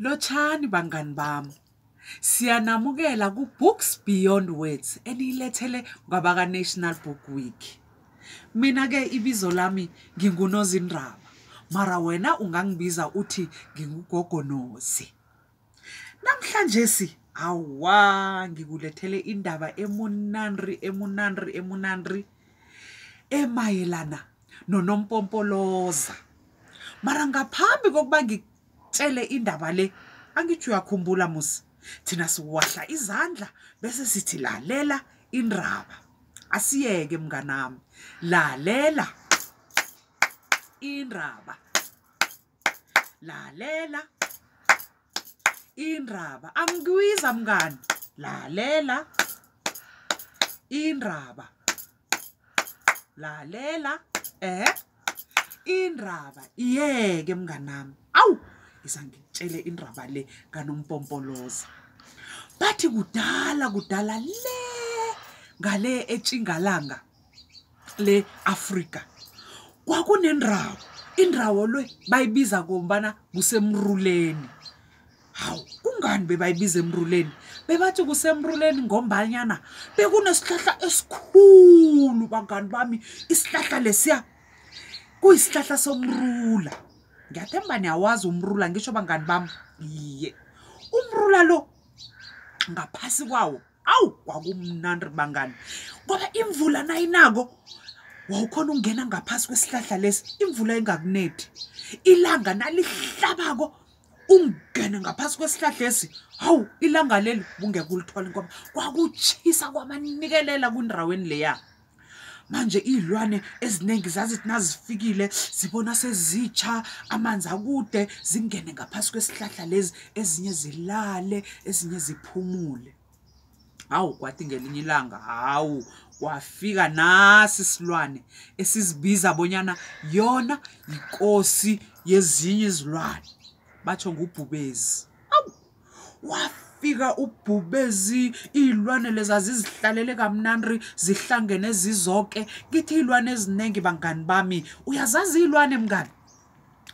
Lotshani bangani bami. Siyanamukela ku Books Beyond Words enilethele ngabaka National Book Week. Mina ke ibizo lami ngingunozindaba, mara wena ungangibiza uthi ngingugogonozi. Namhlanje si awa ngikulethele indaba emunandri emunandri emunandri emayelana nonompompoloza. Mara ngaphambi kokuba ngik tshele indaba le angithi uyakhumbula musa thina siwahla izandla bese sithi lalela indaba asiyeke mnganami lalela indaba lalela indaba angikwiza mngani lalela indaba lalela eh indaba iyeke mnganami ngizangitshele indaba le kanompompoloza bathi kudala kudala le ngale etshingalanga le Africa kwakunendrawo indrawo lwe bayibiza ngombana kusemruleni hawu kungani bebayibiza emruleni bebathi kusemruleni ngombanyana bekunesihlahla esikhulu bangani bami isihlahla lesiya kuyisihlahla somrula ngiyathemba niyawazi umrula ngisho bangani bami iye umrula lo ngaphasi kwawo awu kwakumnandi bangani ngoba imvula nayinako wawukhona ukungena ngaphasi kwesihlahla lesi imvula engakunedi ilanga nalihlabako ungene ngaphasi kwesihlahla esi hawu ilanga leli bungeke ulithole ngoba kwakutshisa kwamanikelela kwindaweni leya manje iy'lwane eziningi zazithi nazifikile zibona sezitsha amanzi akude zingene ngaphasi kwesihlahla lezi ezinye zilale ezinye ziphumule hawu kwathi ngelinye ilanga hawu kwafika nasi isilwane esizibiza bonyana yona yinkosi yezinye izilwane batsho ngubhubezi awu wafika kwafika ubhubezi iy'lwane lezazizihlalele kamnandri zihlangene zizoke ngithi iy'lwane eziningi bangani bami uyazazi iy'lwane mngani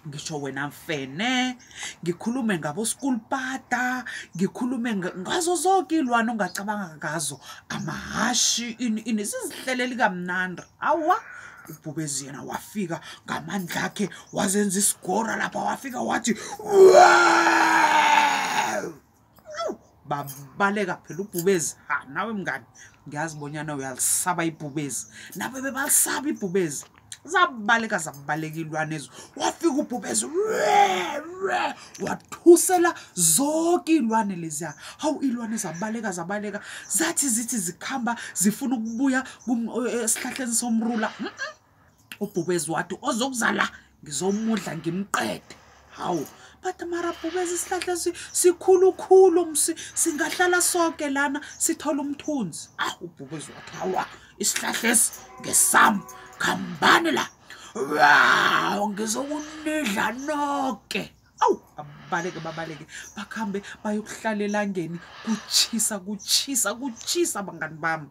ngisho wena mfene ngikhulume ngabo sikulipata ngikhulume ngazo zonke iy'lwane ongacabanga ngazo amahhashi ini ini zizihlelele kamnandri awa ubhubezi yena wafika ngamandla akhe wazenza isigora lapha wafika wathi Whoa! babaleka phela ubhubezi ha nawe mngani ngiyazibonyana uyalisaba ibhubezi nabe bebalisaba ibhubezi zabaleka zabaleka iilwanezo wafika ubhubezi re wathusela zonke iilwane leziya hawu iilwane zabaleka zabaleka zathi zithi zikhamba zifuna ukubuya eh, esihlahleni somrula ubhubezi wathi ozokuzala ngizomudla ngimqede hawu but marabhubezi sihlahla sikhulukhulu singahlala sonke lana sithola umthunzi awu ah, ubhubezi wathi hawa isihlahla esi ngesam khambani la waw ngizokunidla noke awu babaleke babaleke bakhambe bayokuhlala elangeni kutshisa kutshisa kutshisa bangani bami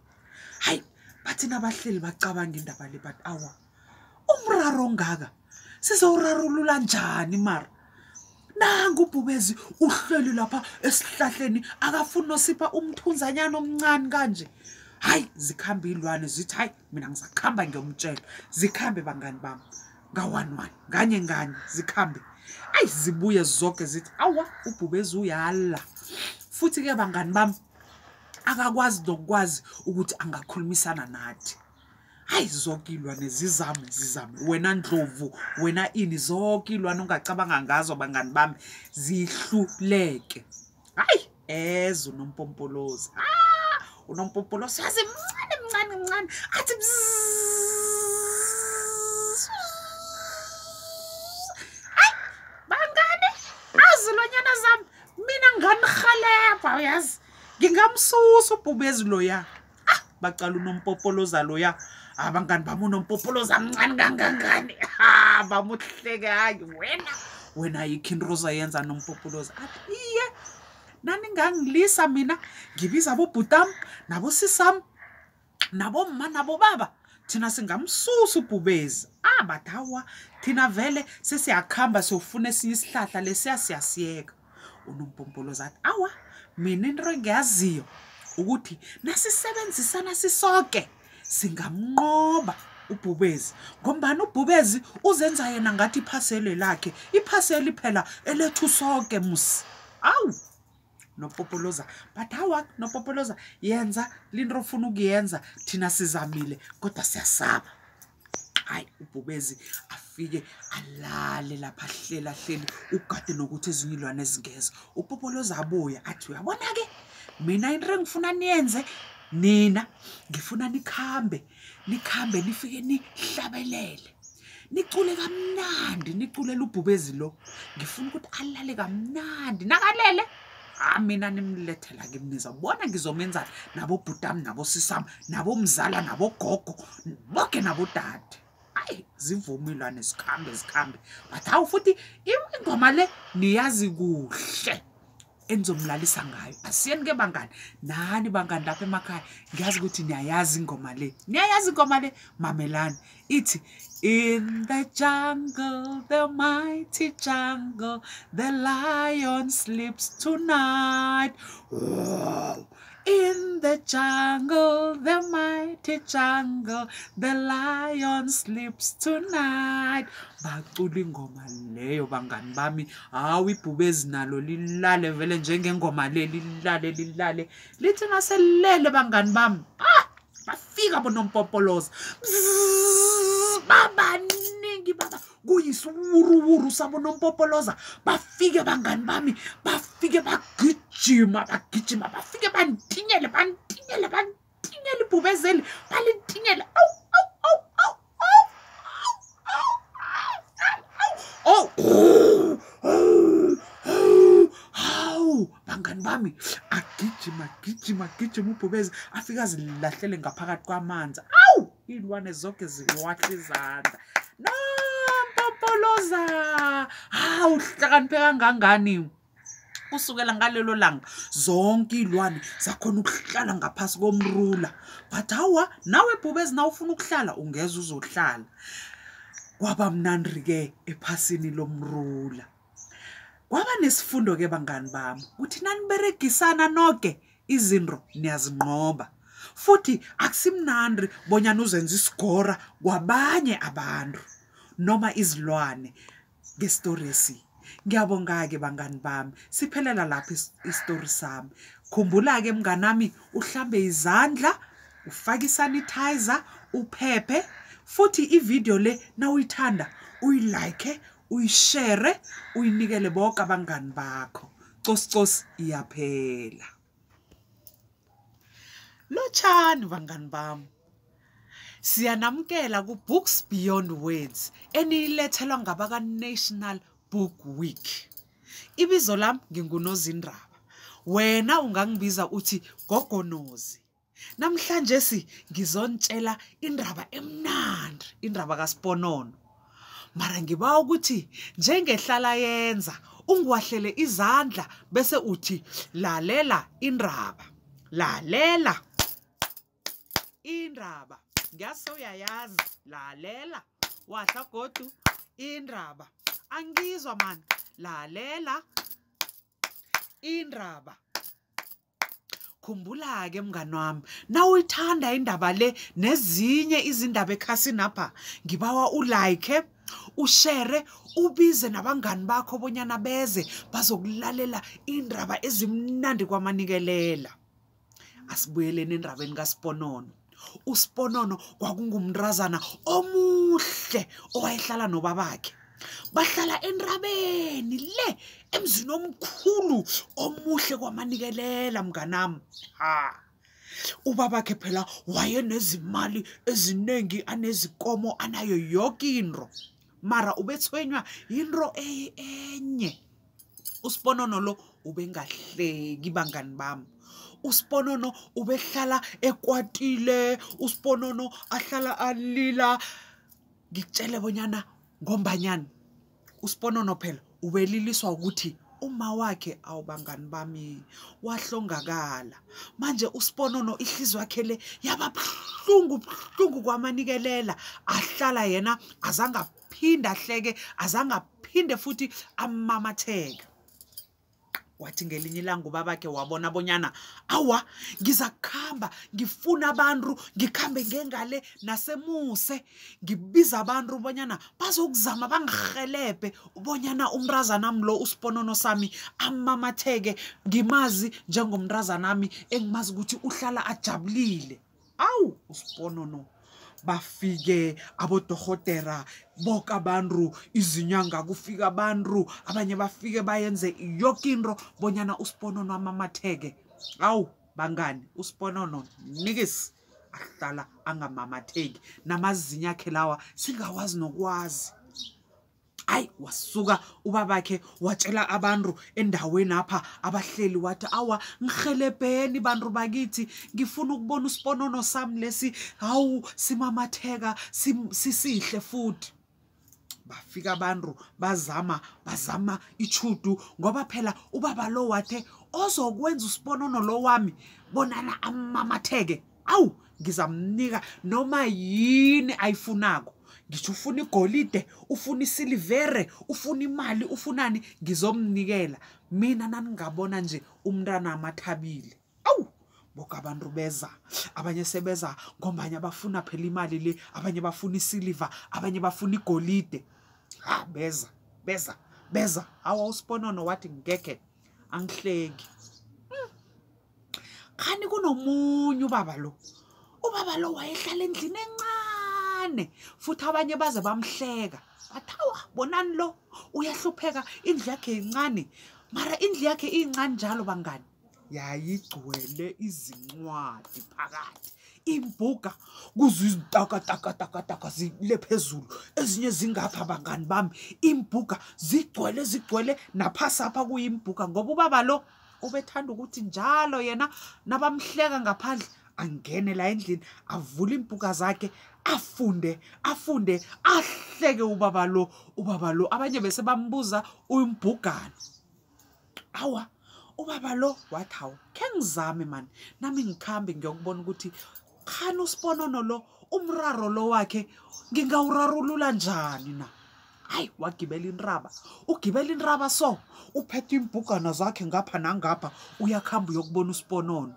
hayi bathina abahleli bacabanga indaba le but awa umraro ongaka sizowurarulula njani mara nangu ubhubezi uhleli lapha esihlahleni akafuni nosipha umthunzanyana omncane kanje hayi zikhambe ilwane zithi hayi mina ngizakuhamba ngiyomtshela zikhambe bangani bami nga-one one nganye nganye zikhambe ayi zibuye zonke zithi awa ubhubezi uyala futhi-ke bangani bami akakwazi nokukwazi ukuthi angakhulumisana nathi hayi zonke iy'lwane zizame zizame wena ndlovu wena ini zonke iy'lwane ongacabanga ngazo bangani bami zihluleke hayi eze unompompolozi a ah, unompompolozi yazi mncane mncane mncane athi hayi bangani azilwanyana zam mina nganihalepha uyazi ngingamsusa ubhubezi loya a bacala unompopoloza loya ah, abangani bami unompopholoza mncane kangangani ha bamuhleke hayi wena wena yikho into ozayenza nompopholoza athi iye naningangilisa mina ngibiza abobhutam nabosisam naboma nabobaba thina singamsusa ubhubezi abadawa thina vele sesiyakuhamba siyofuna esinye isihlahla lesiya siyasiyeka unompompoloza athi awa mina into engiyaziyo ukuthi nasisebenzisana sisoke singamnqoba ubhubezi ngombani ubhubezi uzenza yena ngathi iphaseli lakhe iphaseli phela elethu sonke musi awu nopopoloza but hawa nopopoloza yenza linto ofuna ukuyenza thina sizamile kodwa siyasaba hayi ubhubezi afike alale lapha ahlelahleli ugade nokuthi ezinye iy'lwane ezingezo upopoloza abuya athi uyabona-ke mina into engifuna niyenze nina ngifuna nikhambe nikhambe nifike nihlabelele nicule kamnandi niculela ubhubezi lo ngifuna ukuthi alale kamnandi nakalele ha ah, mina nimlethela kimi nizabona ngizomenza nabobhutami nabosisami nabomzala nabogogo boke nabodade hayi zivumelwane zikhambe zikhambe but hawu futhi ingoma le niyazi kuhle enizomlalisa ngayo asiyeni ke bangani nani bangani lapha emakhaya ngiyazi ukuthi niyayazi ingoma le niyayazi ingoma le mamelani ithi in the jungle the mighty jungle the lion sleeps tonight oh. In the jungle, the mighty jungle, the lion sleeps tonight. Bacula ingoma leyo bangani bami. Hawu ibhubezi nalo lilale vele njengengoma le lilale lilale. Lithi naselele bangani bami. Ah! Bafika bonompompoloza. Babaningi baba. kuyisiwuruwuru sabonompompoloza bafike bangani bami bafike bagijima bagijima bafike bandi agijima ubhubezi afike azilahlele ngaphakathi kwamanzi awu iy'lwane zonke ziwahle izandla no mpompoloza hawu hlakaniphe kangangani kusukela ngalelo langa zonke iy'lwane zakhona ukuhlala ngaphasi komrula but hawa nawe ebhubezi na ufuna ukuhlala ungeze uzohlala kwaba mnandri-ke ephasini lomrula kwaba nesifundo-ke bangani bami kuthi naniberegisana noke okay? izinto niyazinqoba futhi akusimnandi bonyana uzenza isigora kwabanye abantu noma izilwane ngestori esi ngiyabonga-ke bangani bami siphelela lapho isitori sami khumbula-ke mnganami uhlambe izandla ufake isanitizer uphephe futhi ividiyo le nawuyithanda uyilayikhe uyishere uyinikele boke abangani bakho cosicosi iyaphela lotshani bangani bami siyanamukela ku-books beyond words eniyilethelwa ngabaka-national book week ibizo lami ngingunozindaba wena ungangibiza uthi gogonozi namhlanje si ngizontshela indaba emnandi indaba kasiponono mara ngiba ukuthi njengehlala yenza ungiwahlele izandla bese uthi lalela indaba lalela indaba ngiyase uyayazi lalela wahla godu indaba angizwa mani lalela indaba khumbula-ke mngani wami nawuyithanda indaba le nezinye izindaba ekhasini apha ngibawa ulike ushere ubize nabangani bakho bonyana beze bazokulalela indaba ezimnandi kwamanikelela asibuyeleni endabeni kasiponono uSponono kwakungumntazana omuhle owayehlala nobabakhe bahlala enrabeni le emzini omkhulu omuhle kwamanikelela mnganami ha ubabakhe phela wayenezimali eziningi anezikomo anayo yonke into mara ubethwenywa yinto e-, enye usibonono lo ubengahleki bangani bami usiponono ubehlala ekwatile usiponono ahlala alila ngikutshele bonyana ngombanyana usiponono phela ubeliliswa ukuthi uma wakhe awubangani bami wahlongakala manje usiponono ihliziyo yakhe le yaba buhlungu buhlungu kwamanikelela ahlala yena azange aphinde ahleke azange aphinde futhi amamatheka kwathi ngelinye ilanguba bakhe wabona bonyana awa ngizakuhamba ngifuna abantu ngikhambe ngengale nasemuse ngibiza abantu bonyana bazokuzama bangirhelebhe ubonyana umrazanami lo usiponono sami amamatheke ngimazi njengomrazanami engimazi ukuthi uhlala ajabulile awu usiponono bafike abodohotera boke abantu izinyanga kufika abantu abanye bafike bayenze yoke into bonyana usiponono amamatheke awu bangani usiponono nikisi akuhlala angamamatheki namazinya akhe lawa singawazi nokwazi hayi wasuka ubabakhe watshela abantu endaweni apha abahleli wathi awa ngihelebheni bantu bakithi ngifuna ukubona usiponono sami lesi hawu simamatheka sisihle futhi bafika abantu bazama bazama ichudu ngoba phela ubaba lo wathe ozokwenza usiponono lo wami bonana amamatheke awu ngizamnika noma yini ayifunako ngisho ufuna igolide ufuna isilivere ufuna imali ufunani ngizomnikela mina naningabona nje umntana amathabile awu boke abantu beza abanye sebeza ngombanye bafuna phela imali le abanye bafuna isiliva abanye bafuna igolide ha beza beza beza awa usiponono wathi ngekhe angihleki khani kunomunye ubaba lo ubaba lo wayehlala endlini encane kancane futhi abanye baze bamhleka bathawa bonani lo uyahlupheka indlu yakhe yincane mara indlu yakhe iyincane njalo bangani yayigcwele izincwadi phakathi imbuga kuze izitakatakatakataka zile phezulu ezinye zingapha bangani bami imbuga zigcwele zigcwele naphasapha kuyimbuga ngoba ubaba lo ubethanda ukuthi njalo yena nabamhleka ngaphandle angene la endlini avule iimpuka zakhe afunde afunde ahleke ubaba lo ubaba lo abanye bese bambuza uyimbhugana awa ubaba lo wathi hawu khe ngizame mani nami ngikhambe ngiyokubona ukuthi khani usiponono lo umraro lo wakhe ngingawurarulula njani na hayi wagibela inraba ugibela inraba so uphethe iimbhugana zakhe ngapha nangapha uyakuhamba uyokubona usiponono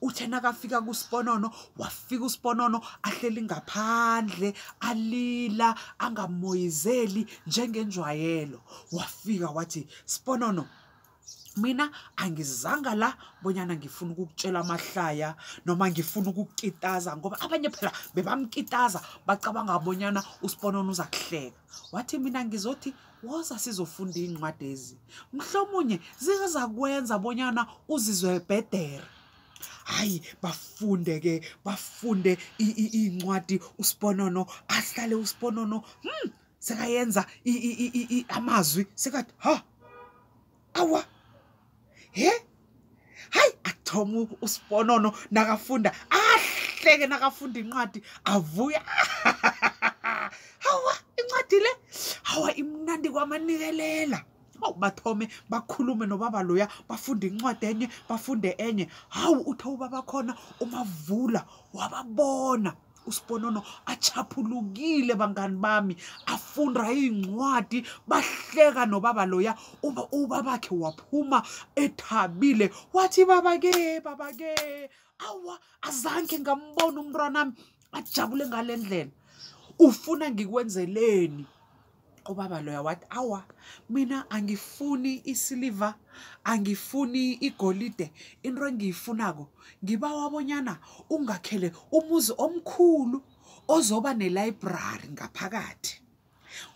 uthe nakafika kusiponono wafika usiponono ahleli ngaphandle alila angamoyizeli njengenjwayelo wafika wathi sponono mina angizanga la bonyana ngifuna ukukutshela amahlaya noma ngifuna ukukukitaza ngoba abanye phela bebamkitaza bacabanga bonyana usiponono uza kuhleka wathi mina ngizothi woza sizofunda iy'ncwadi ezi mhlomunye zizakwenza bonyana uzizwe bhedere hayi bafunde ke bafunde iincwadi usiponono ahlale usiponono hmm, sekayenza amazwi sekathi ha awa he hayi athoma usiponono nakafunda ahleke nakafunda incwadi avuya hawa incwadi le hawa imnandi kwamanikelela hawu bathome bakhulume nobaba loya bafunde incwadi enye bafunde enye hawu uthe ubabakhona umavula wababona usiponono achaphulukile bangani bami afunda iy'ncwadi bahleka nobaba loya uba ubabakhe waphuma ethabile wathi baba-ke baba-ke awa azange ngambona umntwanami ajabule ngale ndlela ufuna ngikwenzeleni ubaba loya wathi awa mina angifuni isiliva angifuni igolide into engiyifunako ngiba wabonyana ungakhele umuzi omkhulu ozoba nelayibrari ngaphakathi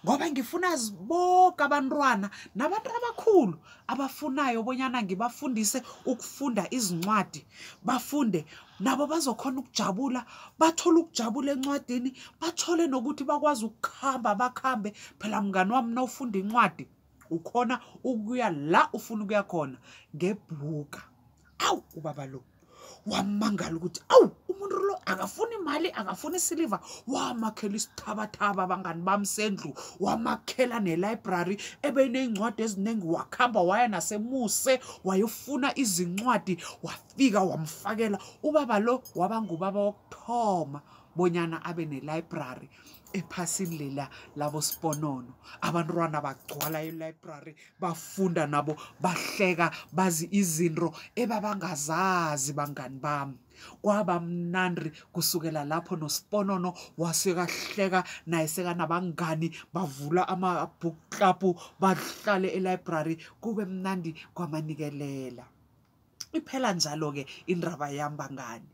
ngoba ngifuna ziboke abantwana nabantu abakhulu abafunayo bonyana ngibafundise ukufunda izincwadi bafunde nabo bazokhona ukujabula bathole ukujabula encwadini bathole nokuthi bakwazi ukukhamba bakhambe phela mngani wami nawufunda incwadi ukhona ukuya la ufuna ukuya khona ngebhuka awu ubaba lo wamangala ukuthi awu umuntu lo akafuni imali akafuni isiliva wamakhela isithabathaba abangani bamsendlu wamakhela nelibrary ebeney'ncwadi eziningi wakuhamba waya nasemuse wayefuna izincwadi wafika wamfakela ubaba lo wabangubaba wokuthoma bonyana abe nelibrary ephasini lela labosiponono abantwana bagcwala elibrary bafunda nabo bahleka bazi izinto ebabangazazi bangani bami kwaba mnandri kusukela lapho nosiponono wasekahleka naye sekanabangani bavula amabhukuklapu bahlale elibrary kube mnandi kwamanikelela iphela njalo-ke indaba yami bangani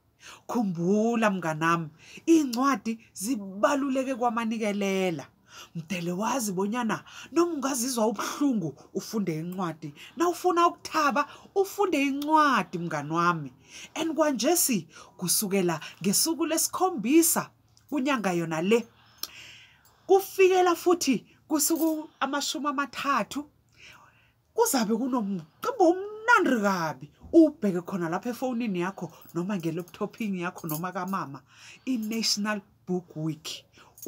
Khumbula mnganami, incwadi zibaluleke kwamanikelela. Mdele wazi bonyana noma ungazizwa ubuhlungu ufunde incwadi, nawufuna ukuthaba ufunde incwadi mngani wami. And kwanje si kusukela ngesuku lesikhombisa kunyanga yona le kufikela futhi kusuku amashumi amathathu kuzabe kunomcimbi omnandi kabi ubheke khona lapha efonini yakho noma ngelaptopini yakho noma kamama i-national book week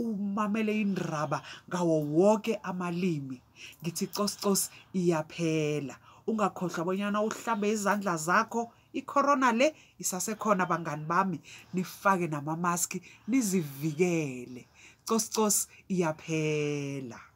umamele indaba ngawo wonke amalimi ngithi cosicosi iyaphela ungakhohlwa bonyana uhlabe izandla zakho icorona le isasekhona bangani bami nifake namamaski nizivikele cosicosi iyaphela